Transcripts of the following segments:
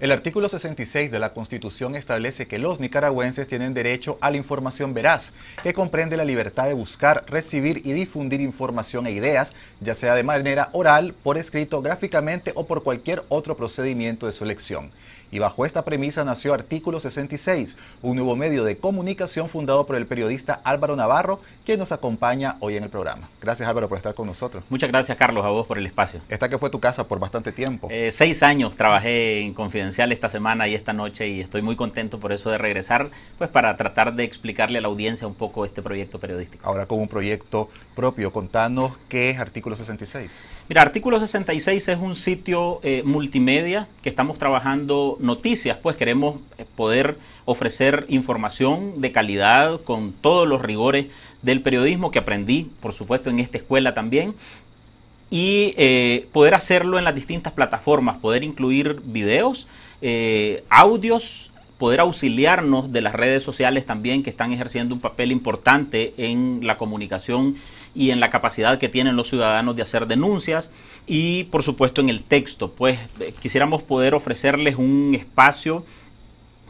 El artículo 66 de la Constitución establece que los nicaragüenses tienen derecho a la información veraz, que comprende la libertad de buscar, recibir y difundir información e ideas, ya sea de manera oral, por escrito, gráficamente o por cualquier otro procedimiento de su elección. Y bajo esta premisa nació Artículo 66, un nuevo medio de comunicación fundado por el periodista Álvaro Navarro, quien nos acompaña hoy en el programa. Gracias Álvaro por estar con nosotros. Muchas gracias Carlos, a vos por el espacio. Esta que fue tu casa por bastante tiempo. Eh, seis años trabajé en Confidencial esta semana y esta noche y estoy muy contento por eso de regresar, pues para tratar de explicarle a la audiencia un poco este proyecto periodístico. Ahora con un proyecto propio, contanos qué es Artículo 66. Mira, Artículo 66 es un sitio eh, multimedia que estamos trabajando noticias, pues queremos eh, poder ofrecer información de calidad con todos los rigores del periodismo que aprendí, por supuesto, en esta escuela también, y eh, poder hacerlo en las distintas plataformas, poder incluir videos, eh, audios, poder auxiliarnos de las redes sociales también que están ejerciendo un papel importante en la comunicación y en la capacidad que tienen los ciudadanos de hacer denuncias y por supuesto en el texto. Pues eh, quisiéramos poder ofrecerles un espacio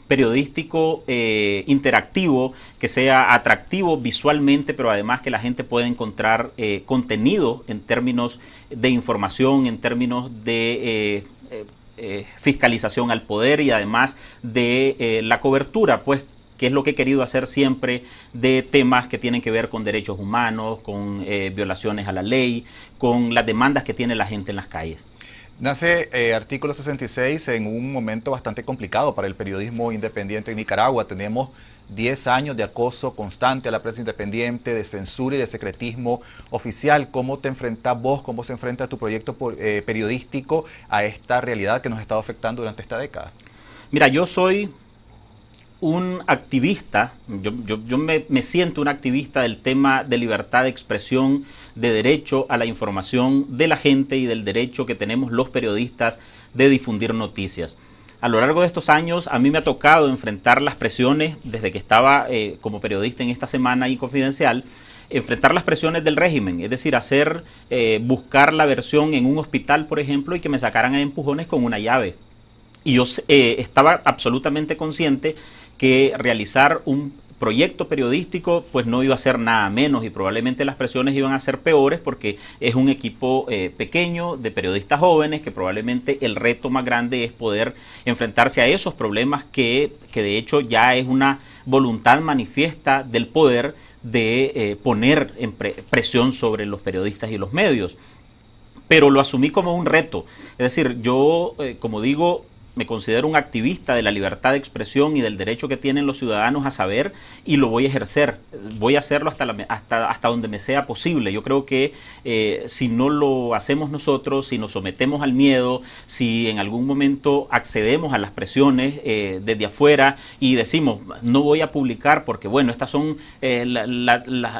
periodístico eh, interactivo, que sea atractivo visualmente, pero además que la gente pueda encontrar eh, contenido en términos de información, en términos de... fiscalización al poder y además de la cobertura, pues que es lo que he querido hacer siempre de temas que tienen que ver con derechos humanos, con eh, violaciones a la ley, con las demandas que tiene la gente en las calles. Nace eh, artículo 66 en un momento bastante complicado para el periodismo independiente en Nicaragua. Tenemos 10 años de acoso constante a la prensa independiente, de censura y de secretismo oficial. ¿Cómo te enfrentas vos, cómo se enfrenta tu proyecto eh, periodístico a esta realidad que nos ha estado afectando durante esta década? Mira, yo soy un activista, yo, me, siento un activista del tema de libertad de expresión, de derecho a la información de la gente y del derecho que tenemos los periodistas de difundir noticias. A lo largo de estos años a mí me ha tocado enfrentar las presiones, desde que estaba eh, como periodista en esta semana y confidencial, enfrentar las presiones del régimen, es decir, hacer, eh, buscar la versión en un hospital, por ejemplo, y que me sacaran a empujones con una llave. Y yo eh, estaba absolutamente consciente que realizar un proyecto periodístico pues no iba a ser nada menos y probablemente las presiones iban a ser peores porque es un equipo eh, pequeño de periodistas jóvenes que probablemente el reto más grande es poder enfrentarse a esos problemas que, de hecho ya es una voluntad manifiesta del poder de eh, poner en presión sobre los periodistas y los medios. Pero lo asumí como un reto. Es decir, yo, eh, como digo, me considero un activista de la libertad de expresión y del derecho que tienen los ciudadanos a saber y lo voy a ejercer. Voy a hacerlo hasta, la, hasta, hasta donde me sea posible. Yo creo que eh, si no lo hacemos nosotros, si nos sometemos al miedo, si en algún momento accedemos a las presiones eh, desde afuera y decimos, no voy a publicar porque, bueno, estas son, eh,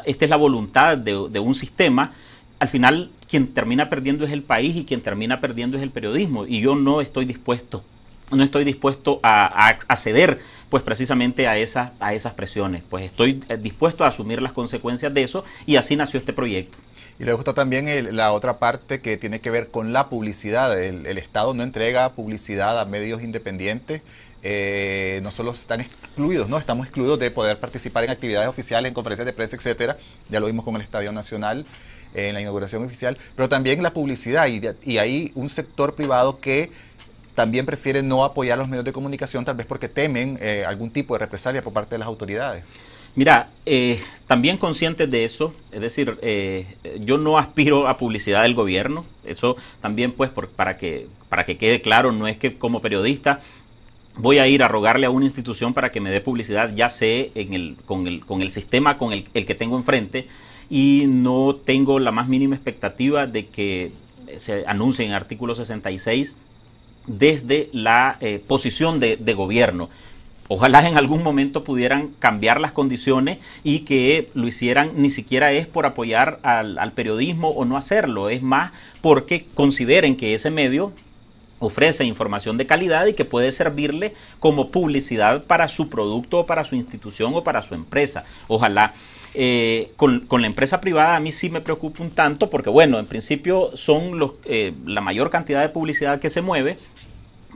esta es la voluntad de un sistema, al final quien termina perdiendo es el país y quien termina perdiendo es el periodismo y yo no estoy dispuesto no estoy dispuesto a, ceder pues precisamente a esas, a esas presiones, pues estoy eh, dispuesto a asumir las consecuencias de eso y así nació este proyecto. Y le gusta también la otra parte que tiene que ver con la publicidad. El, Estado no entrega publicidad a medios independientes. Eh, no solo están excluidos, no estamos excluidos de poder participar en actividades oficiales, en conferencias de prensa, etcétera. Ya lo vimos con el Estadio Nacional eh, en la inauguración oficial, pero también la publicidad y, y hay un sector privado que también prefieren no apoyar los medios de comunicación, tal vez porque temen eh, algún tipo de represalia por parte de las autoridades. Mira, eh, también conscientes de eso, es decir, eh, yo no aspiro a publicidad del gobierno, eso también pues para, que, para que quede claro, no es que como periodista voy a ir a rogarle a una institución para que me dé publicidad, ya sé con, el, sistema con el, que tengo enfrente y no tengo la más mínima expectativa de que se anuncien en artículo 66 desde la eh, posición de, gobierno. Ojalá en algún momento pudieran cambiar las condiciones y que lo hicieran, ni siquiera es por apoyar al, periodismo o no hacerlo, es más porque consideren que ese medio ofrece información de calidad y que puede servirle como publicidad para su producto o para su institución o para su empresa. Ojalá. Eh, con, la empresa privada a mí sí me preocupa un tanto porque bueno, en principio son los, eh, la mayor cantidad de publicidad que se mueve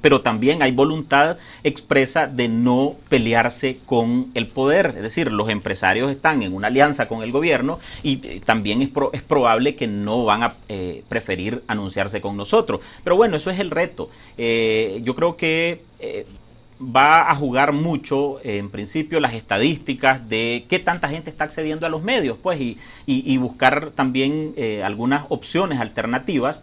pero también hay voluntad expresa de no pelearse con el poder. Es decir, los empresarios están en una alianza con el gobierno y eh, también es, probable que no van a eh, preferir anunciarse con nosotros. Pero bueno, eso es el reto. Eh, yo creo que va a jugar mucho, en principio, las estadísticas de qué tanta gente está accediendo a los medios, pues, y, buscar también algunas opciones alternativas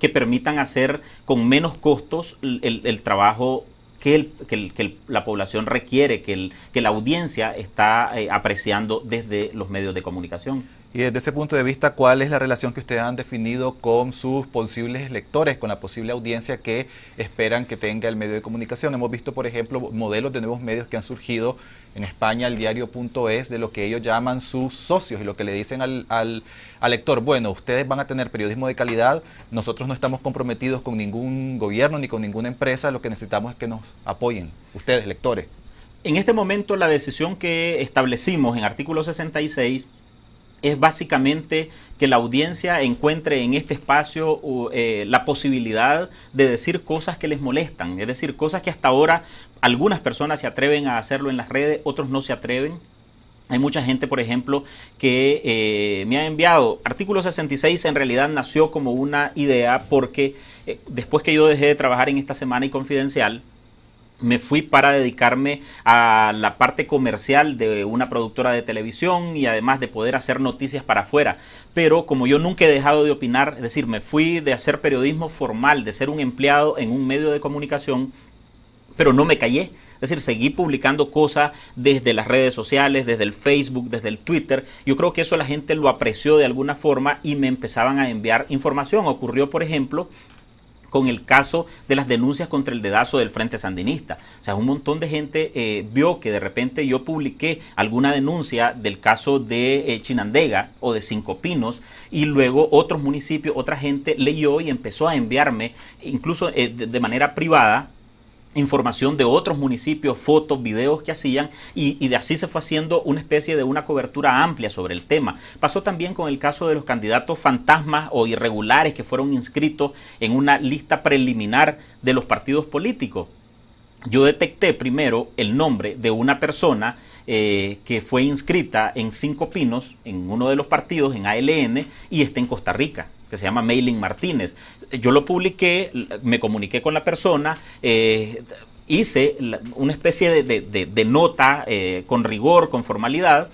que permitan hacer con menos costos el, el trabajo que, que, la población requiere, que, que la audiencia está eh, apreciando desde los medios de comunicación. Y desde ese punto de vista, ¿cuál es la relación que ustedes han definido con sus posibles lectores, con la posible audiencia que esperan que tenga el medio de comunicación? Hemos visto, por ejemplo, modelos de nuevos medios que han surgido en España, el diario.es, de lo que ellos llaman sus socios y lo que le dicen al, al, al lector, bueno, ustedes van a tener periodismo de calidad, nosotros no estamos comprometidos con ningún gobierno ni con ninguna empresa, lo que necesitamos es que nos apoyen, ustedes, lectores. En este momento la decisión que establecimos en artículo 66 es básicamente que la audiencia encuentre en este espacio eh, la posibilidad de decir cosas que les molestan, es decir, cosas que hasta ahora algunas personas se atreven a hacerlo en las redes, otros no se atreven. Hay mucha gente, por ejemplo, que eh, me ha enviado. Artículo 66 en realidad nació como una idea porque eh, después que yo dejé de trabajar en esta semana y confidencial, me fui para dedicarme a la parte comercial de una productora de televisión y además de poder hacer noticias para afuera. Pero como yo nunca he dejado de opinar, es decir, me fui de hacer periodismo formal, de ser un empleado en un medio de comunicación, pero no me callé. Es decir, seguí publicando cosas desde las redes sociales, desde el Facebook, desde el Twitter. Yo creo que eso la gente lo apreció de alguna forma y me empezaban a enviar información. Ocurrió, por ejemplo, con el caso de las denuncias contra el dedazo del Frente Sandinista. O sea, un montón de gente eh, vio que de repente yo publiqué alguna denuncia del caso de eh, Chinandega o de Cinco Pinos y luego otros municipios, otra gente leyó y empezó a enviarme, incluso eh, de manera privada, información de otros municipios, fotos, videos que hacían y, de así se fue haciendo una especie de una cobertura amplia sobre el tema. Pasó también con el caso de los candidatos fantasmas o irregulares que fueron inscritos en una lista preliminar de los partidos políticos. Yo detecté primero el nombre de una persona eh, que fue inscrita en Cinco Pinos, en uno de los partidos, en ALN, y está en Costa Rica que se llama Mailing Martínez. Yo lo publiqué, me comuniqué con la persona, eh, hice una especie de, nota eh, con rigor, con formalidad,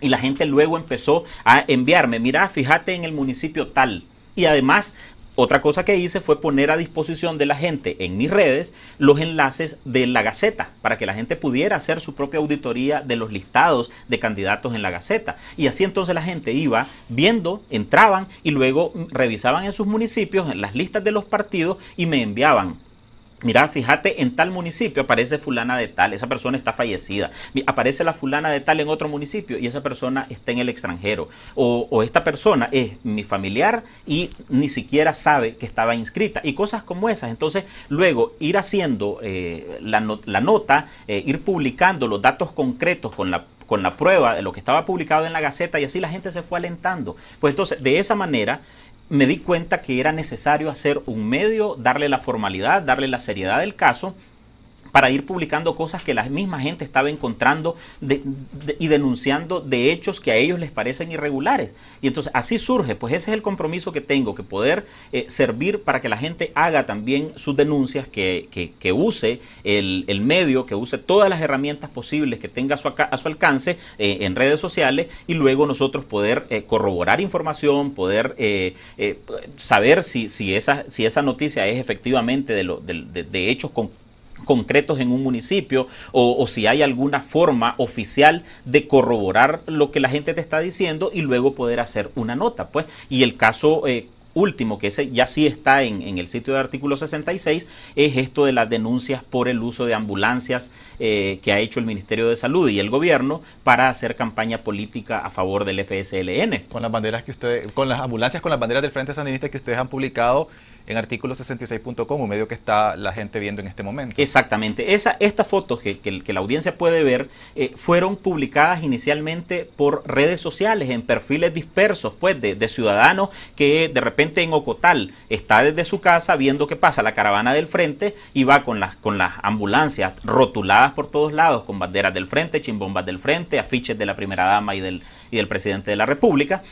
y la gente luego empezó a enviarme, mira, fíjate en el municipio tal. Y además otra cosa que hice fue poner a disposición de la gente en mis redes los enlaces de la Gaceta para que la gente pudiera hacer su propia auditoría de los listados de candidatos en la Gaceta. Y así entonces la gente iba viendo, entraban y luego revisaban en sus municipios las listas de los partidos y me enviaban Mira, fíjate, en tal municipio aparece fulana de tal, esa persona está fallecida. Aparece la fulana de tal en otro municipio y esa persona está en el extranjero. O, esta persona es mi familiar y ni siquiera sabe que estaba inscrita. Y cosas como esas. Entonces, luego ir haciendo eh, la, nota, eh, ir publicando los datos concretos con la con la prueba de lo que estaba publicado en la Gaceta y así la gente se fue alentando. Pues entonces, de esa manera, me di cuenta que era necesario hacer un medio, darle la formalidad, darle la seriedad del caso para ir publicando cosas que la misma gente estaba encontrando y denunciando de hechos que a ellos les parecen irregulares. Y entonces así surge, pues ese es el compromiso que tengo, que poder eh, servir para que la gente haga también sus denuncias, que, que, use el, medio, que use todas las herramientas posibles que tenga a su, alcance eh, en redes sociales y luego nosotros poder eh, corroborar información, poder saber si, esa, si esa noticia es efectivamente de, de hechos concretos concretos en un municipio o, si hay alguna forma oficial de corroborar lo que la gente te está diciendo y luego poder hacer una nota pues y el caso eh, último, que ese ya sí está en, el sitio de artículo 66, es esto de las denuncias por el uso de ambulancias eh, que ha hecho el Ministerio de Salud y el gobierno para hacer campaña política a favor del FSLN. Con las banderas que ustedes, con las ambulancias, con las banderas del Frente Sandinista que ustedes han publicado en artículo 66.com, un medio que está la gente viendo en este momento. Exactamente. Esa, estas fotos que, que, la audiencia puede ver eh, fueron publicadas inicialmente por redes sociales, en perfiles dispersos, pues, de ciudadanos que de repente en Ocotal, está desde su casa viendo qué pasa la caravana del frente y va con las, con las ambulancias rotuladas por todos lados, con banderas del frente, chimbombas del frente, afiches de la primera dama y del, y del presidente de la República,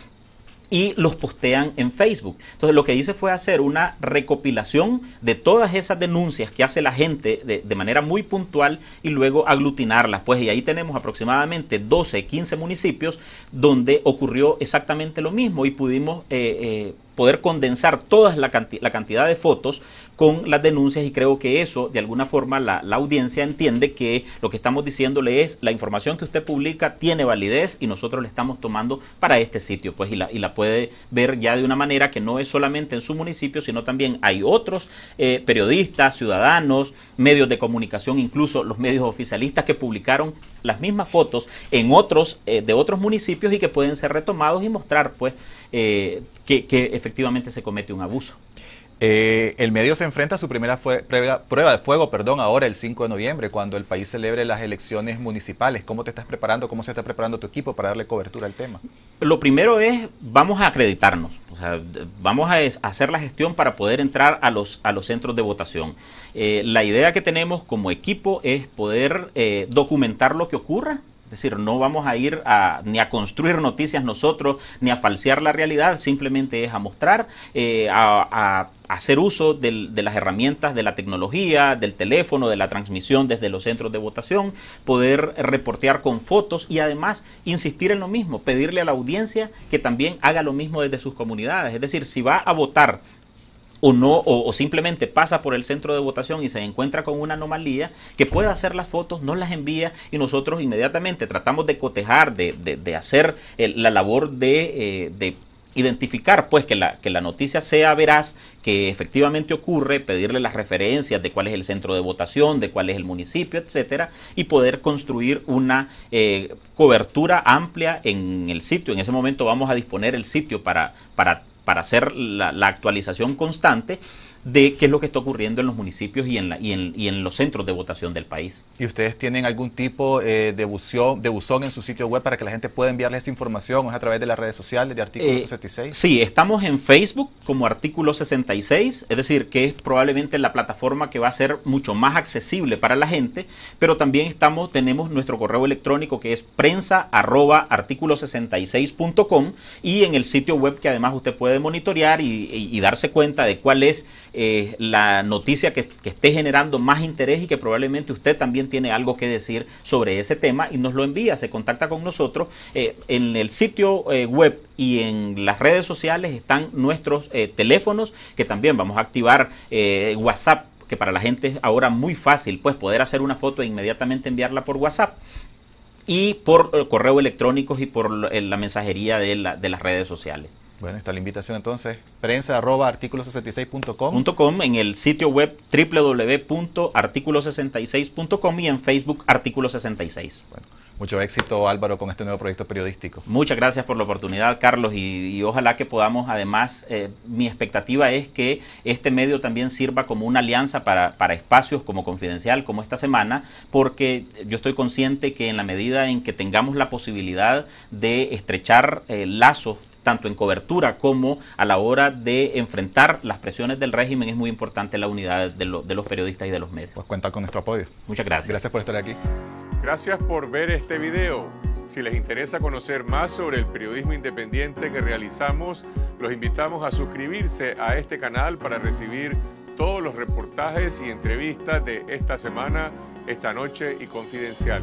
y los postean en Facebook. Entonces lo que hice fue hacer una recopilación de todas esas denuncias que hace la gente de, de, manera muy puntual y luego aglutinarlas. Pues y ahí tenemos aproximadamente 12, 15 municipios donde ocurrió exactamente lo mismo y pudimos... Eh, eh, poder condensar toda la, la, cantidad de fotos con las denuncias y creo que eso de alguna forma la, la, audiencia entiende que lo que estamos diciéndole es la información que usted publica tiene validez y nosotros la estamos tomando para este sitio pues y la, y la puede ver ya de una manera que no es solamente en su municipio sino también hay otros eh, periodistas, ciudadanos, medios de comunicación, incluso los medios oficialistas que publicaron las mismas fotos en otros eh, de otros municipios y que pueden ser retomados y mostrar pues eh, que, efectivamente se comete un abuso. Eh, el medio se enfrenta a su primera prueba, de fuego perdón, ahora el 5 de noviembre, cuando el país celebre las elecciones municipales. ¿Cómo te estás preparando? ¿Cómo se está preparando tu equipo para darle cobertura al tema? Lo primero es, vamos a acreditarnos. vamos a hacer la gestión para poder entrar a los, a los centros de votación. Eh, la idea que tenemos como equipo es poder documentar lo que ocurra es decir, no vamos a ir ni a construir noticias nosotros, ni a falsear la realidad, simplemente es a mostrar, eh, a, hacer uso de las herramientas de la tecnología, del teléfono, de la transmisión desde los centros de votación, poder reportear con fotos y además insistir en lo mismo, pedirle a la audiencia que también haga lo mismo desde sus comunidades. Es decir, si va a votar o no o, simplemente pasa por el centro de votación y se encuentra con una anomalía que puede hacer las fotos, no las envía y nosotros inmediatamente tratamos de cotejar, de, de, hacer eh, la labor eh, de, identificar pues que la, que la noticia sea veraz, que efectivamente ocurre, pedirle las referencias de cuál es el centro de votación, de cuál es el municipio, etcétera, y poder construir una eh, cobertura amplia en el sitio. En ese momento vamos a disponer el sitio para, para para hacer la, actualización constante de qué es lo que está ocurriendo en los municipios y en, en, los centros de votación del país. ¿Y ustedes tienen algún tipo eh, de, buzón, de buzón en su sitio web para que la gente pueda enviarle esa información? ¿O a través de las redes sociales de Artículo 66? Eh, sí, estamos en Facebook como Artículo 66, es decir, que es probablemente la plataforma que va a ser mucho más accesible para la gente, pero también estamos, tenemos nuestro correo electrónico que es prensa arroba artículo 66.com y en el sitio web que además usted puede monitorear y darse cuenta de cuál es eh, la noticia que, esté generando más interés y que probablemente usted también tiene algo que decir sobre ese tema y nos lo envía, se contacta con nosotros. Eh, en el sitio eh, web y en las redes sociales están nuestros teléfonos que también vamos a activar WhatsApp que para la gente es ahora muy fácil pues poder hacer una foto e inmediatamente enviarla por WhatsApp y por correo electrónico y por la mensajería de las redes sociales. Bueno, está la invitación entonces, prensa arroba artículo66.com. en el sitio web www.articulo66.com y en Facebook artículo66. Bueno, mucho éxito Álvaro con este nuevo proyecto periodístico. Muchas gracias por la oportunidad Carlos y, ojalá que podamos, además, eh, mi expectativa es que este medio también sirva como una alianza para, espacios como Confidencial, como esta semana, porque yo estoy consciente que en la medida en que tengamos la posibilidad de estrechar eh, lazos tanto en cobertura como a la hora de enfrentar las presiones del régimen, es muy importante la unidad de, los periodistas y de los medios. Pues cuenta con nuestro apoyo. Muchas gracias. Gracias por estar aquí. Gracias por ver este video. Si les interesa conocer más sobre el periodismo independiente que realizamos, los invitamos a suscribirse a este canal para recibir todos los reportajes y entrevistas de esta semana, esta noche y confidencial.